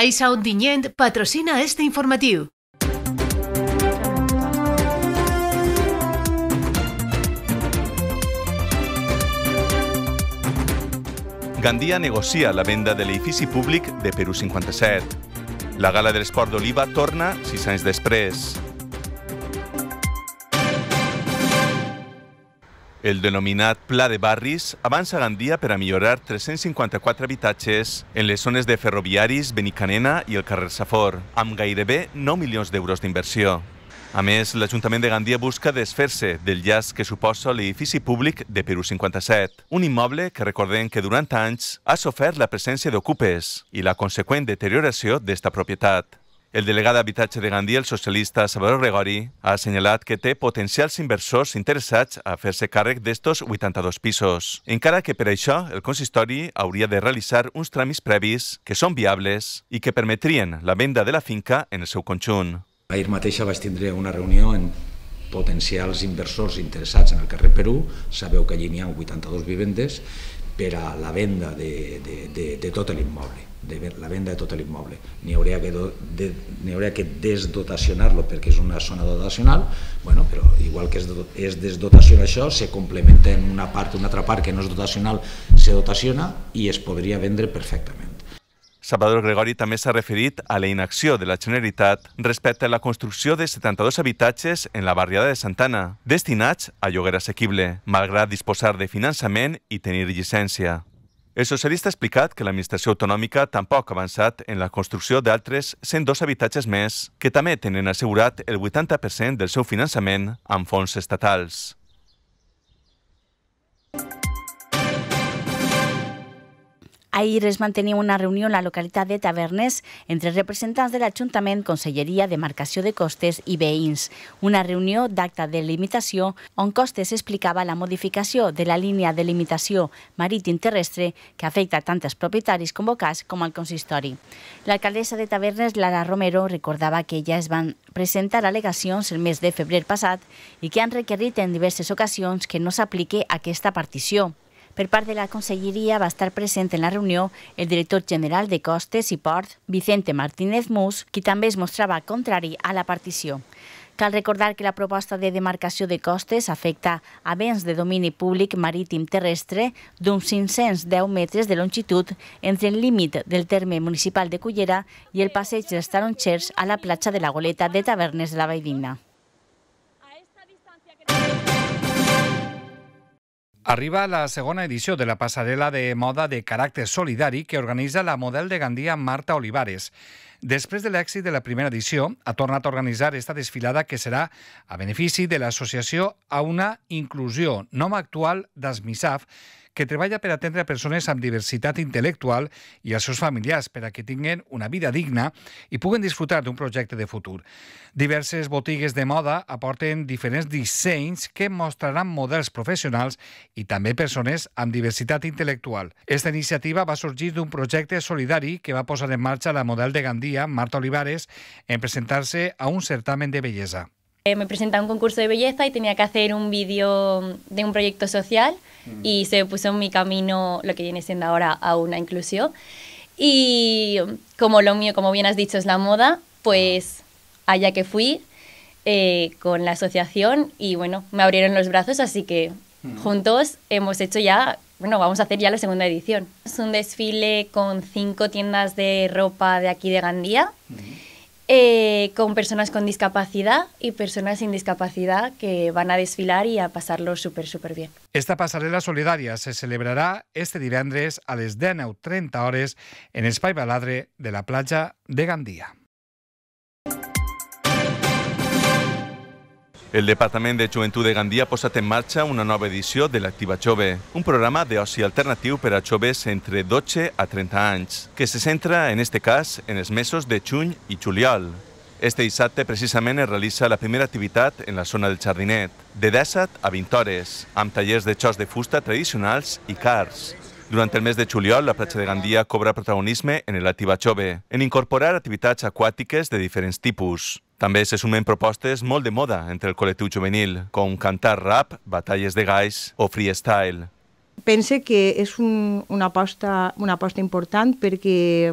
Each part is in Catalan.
Caixa Ondinyent patrocina este informatiu. Gandia negocia la venda de l'edifici públic de Perú 57. La gala de l'esport d'Oliva torna sis anys després. El denominat Pla de Barris avança Gandia per a millorar 354 habitatges en les zones de Ferroviaris, Benicanena i el carrer Safor, amb gairebé 9 milions d'euros d'inversió. A més, l'Ajuntament de Gandia busca desfer-se del llast que suposa l'edifici públic de Perú 57, un immoble que recordem que durant anys ha sofert la presència d'ocupes i la conseqüent deterioració d'esta propietat. El delegat d'Habitatge de Gandia, el socialista Salvador Gregori, ha assenyalat que té potencials inversors interessats a fer-se càrrec d'estos 82 pisos, encara que per això el consistori hauria de realitzar uns tràmits previs que són viables i que permetrien la venda de la finca en el seu conjunt. Ahir mateixa vaig tindre una reunió en potencials inversors interessats en el carrer Perú, sabeu que allí n'hi ha 82 vivendes, per a la venda de, de, de, de tot l'immoble de la venda de tot l'immoble. N'hi hauria, que de, hauria que desdotacionar-lo perquè és una zona dotacional, bueno, però igual que és, és desdotació això, se complementa en una part, una altra part que no és dotacional, se dotaciona i es podria vendre perfectament. Salvador Gregori també s'ha referit a la inacció de la Generalitat respecte a la construcció de 72 habitatges en la barriada de Santana, destinats a lloguer assequible, malgrat disposar de finançament i tenir llicència. El socialista ha explicat que l'administració autonòmica tampoc ha avançat en la construcció d'altres 102 habitatges més, que també tenen assegurat el 80% del seu finançament amb fons estatals. Ahir es mantenia una reunió en la localitat de Tavernes entre representants de l'Ajuntament, Conselleria, Demarcació de Costes i veïns. Una reunió d'acta de limitació on Costes explicava la modificació de la línia de limitació marítim-terrestre que afecta tant els propietaris convocats com al consistori. L'alcaldessa de Tavernes, Lara Romero, recordava que ja es van presentar al·legacions el mes de febrer passat i que han requerit en diverses ocasions que no s'apliqui aquesta partició. Per part de la conselleria va estar present en la reunió el director general de Costes i Port, Vicente Martínez Mus, qui també es mostrava contrari a la partició. Cal recordar que la proposta de demarcació de costes afecta a béns de domini públic marítim terrestre d'uns 510 metres de longitud entre el límit del terme municipal de Cullera i el passeig dels Taronxers a la platja de la Goleta de Tavernes de la Valldigna. Arriba la segona edició de la passarel·la de moda de caràcter solidari que organitza la model de Gandia Marta Olivares. Després de l'èxit de la primera edició, ha tornat a organitzar esta desfilada que serà a benefici de l'associació a una inclusió, nom actual d'Asmisaf, que treballa per atendre a persones amb diversitat intel·lectual i els seus familiars per a que tinguin una vida digna i puguen disfrutar d'un projecte de futur. Diverses botigues de moda aporten diferents dissenys que mostraran models professionals i també persones amb diversitat intel·lectual. Esta iniciativa va sorgir d'un projecte solidari que va posar en marxa la model de Gandia, Marta Olivares, en presentar-se a un certamen de bellesa. Eh, me presentaba un concurso de belleza y tenía que hacer un vídeo de un proyecto social y se puso en mi camino lo que viene siendo ahora a una inclusión. Y como lo mío, como bien has dicho, es la moda, pues allá que fui eh, con la asociación y bueno, me abrieron los brazos, así que mm. juntos hemos hecho ya, bueno, vamos a hacer ya la segunda edición. Es un desfile con cinco tiendas de ropa de aquí de Gandía. Mm. Eh, con personas con discapacidad y personas sin discapacidad que van a desfilar y a pasarlo súper, súper bien. Esta pasarela solidaria se celebrará este día, divendres a las 30 horas en Spy Baladre de la playa de Gandía. El Departament de Joventut de Gandia ha posat en marxa una nova edició de l'Activa Jove, un programa d'oci alternatiu per a joves entre 12 a 30 anys, que se centra, en este cas, en els mesos de juny i juliol. Este dissabte, precisament, es realitza la primera activitat en la zona del Jardinet, de 10 a 20 hores, amb tallers de xocs de fusta tradicionals i cars. Durant el mes de juliol, la platja de Gandia cobra protagonisme en el Ativa Jove, en incorporar activitats aquàtiques de diferents tipus. També se sumen propostes molt de moda entre el col·lectiu juvenil, com cantar rap, batalles de gais o freestyle. Pense que és un, una, aposta, una aposta important perquè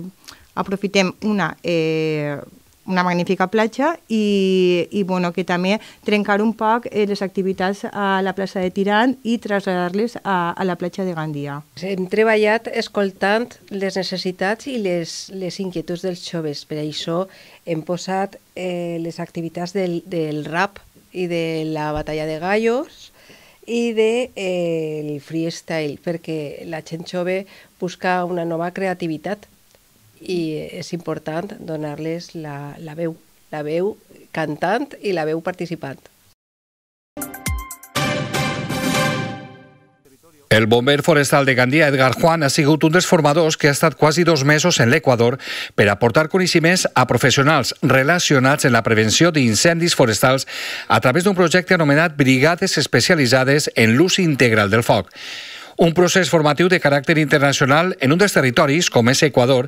aprofitem una... Eh, una magnífica platja i, i bueno, que també trencar un poc eh, les activitats a la plaça de Tirant i traslladar-les a, a la platja de Gandia. Hem treballat escoltant les necessitats i les, les inquietuds dels joves. Per això hem posat eh, les activitats del, del rap i de la batalla de gallos i del de, eh, el freestyle, perquè la gent jove busca una nova creativitat i és important donar-les la, la veu, la veu cantant i la veu participant. El bomber forestal de Gandia, Edgar Juan, ha sigut un dels formadors que ha estat quasi dos mesos en l'Equador per aportar coneixements a professionals relacionats en la prevenció d'incendis forestals a través d'un projecte anomenat Brigades Especialitzades en l'ús integral del foc un procés formatiu de caràcter internacional en un dels territoris, com és Equador,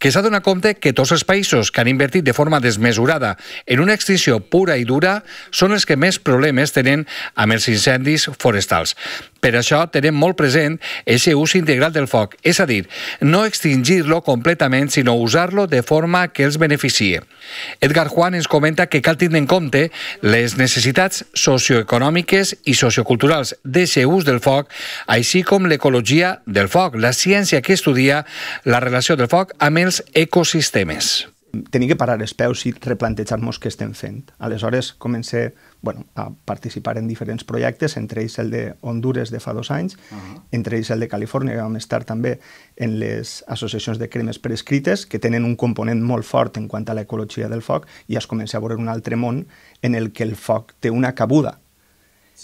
que s'ha donat compte que tots els països que han invertit de forma desmesurada en una extinció pura i dura són els que més problemes tenen amb els incendis forestals. Per això tenim molt present aquest ús integral del foc, és a dir, no extingir-lo completament, sinó usar-lo de forma que els beneficie. Edgar Juan ens comenta que cal tindre en compte les necessitats socioeconòmiques i socioculturals d'aquest ús del foc, així com l'ecologia del foc, la ciència que estudia la relació del foc amb els ecosistemes tenir que parar els peus i replantejar-nos què estem fent. Aleshores comencé bueno, a participar en diferents projectes, entre ells el de Honduras de fa dos anys, uh -huh. entre ells el de Califòrnia, que vam estar també en les associacions de cremes prescrites, que tenen un component molt fort en quant a l'ecologia del foc, i es comença a veure un altre món en el que el foc té una cabuda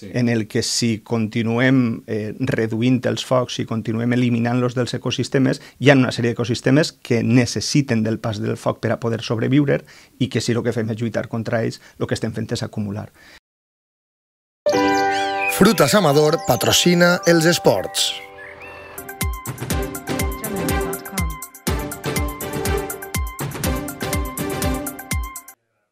en el que si continuem eh, reduint els focs, si continuem eliminant-los dels ecosistemes, hi ha una sèrie d'ecosistemes que necessiten del pas del foc per a poder sobreviure i que si el que fem és lluitar contra ells, el que estem fent és acumular. Frutas Amador patrocina els esports.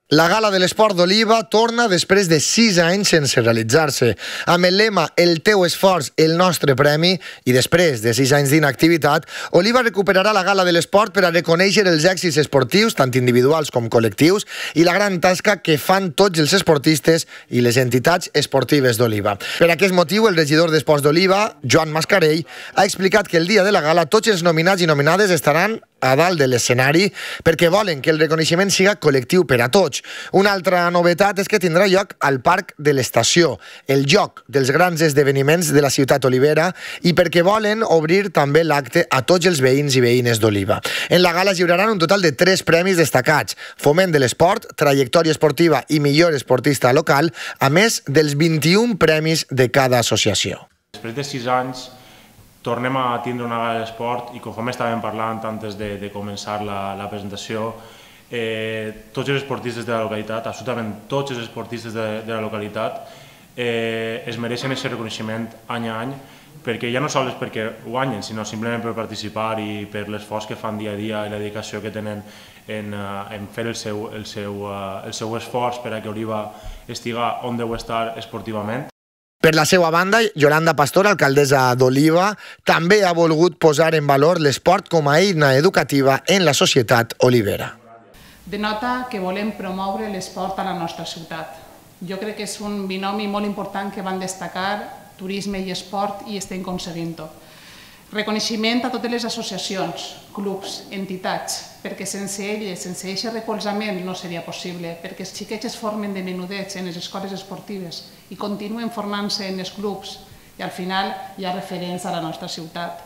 La gala de l'esport d'Oliva torna després de sis anys sense realitzar-se. Amb el lema El teu esforç, el nostre premi, i després de sis anys d'inactivitat, Oliva recuperarà la gala de l'esport per a reconèixer els èxits esportius, tant individuals com col·lectius, i la gran tasca que fan tots els esportistes i les entitats esportives d'Oliva. Per aquest motiu, el regidor d'Esports d'Oliva, Joan Mascarell, ha explicat que el dia de la gala tots els nominats i nominades estaran a dalt de l'escenari perquè volen que el reconeixement siga col·lectiu per a tots. Una altra novetat és que tindrà lloc al Parc de l'Estació, el lloc dels grans esdeveniments de la ciutat olivera i perquè volen obrir també l'acte a tots els veïns i veïnes d'Oliva. En la gala es lliuraran un total de tres premis destacats, foment de l'esport, trajectòria esportiva i millor esportista local, a més dels 21 premis de cada associació. Després de sis anys tornem a tindre una gala d'esport i conforme estàvem parlant antes de, de començar la, la presentació, eh, tots els esportistes de la localitat, absolutament tots els esportistes de, de la localitat, eh, es mereixen aquest reconeixement any a any, perquè ja no sols perquè guanyen, sinó simplement per participar i per l'esforç que fan dia a dia i la dedicació que tenen en, eh, en fer el seu, el, seu, eh, el seu esforç per a que Oliva estiga on deu estar esportivament. Per la seva banda, Yolanda Pastor, alcaldessa d'Oliva, també ha volgut posar en valor l'esport com a eina educativa en la societat olivera. Denota que volem promoure l'esport a la nostra ciutat. Jo crec que és un binomi molt important que van destacar turisme i esport i estem aconseguint-ho. Reconeixement a totes les associacions, clubs, entitats, perquè sense elles, sense aquest recolzament, no seria possible, perquè els xiquets es formen de menudets en les escoles esportives i continuen formant-se en els clubs i al final hi ha referents a la nostra ciutat.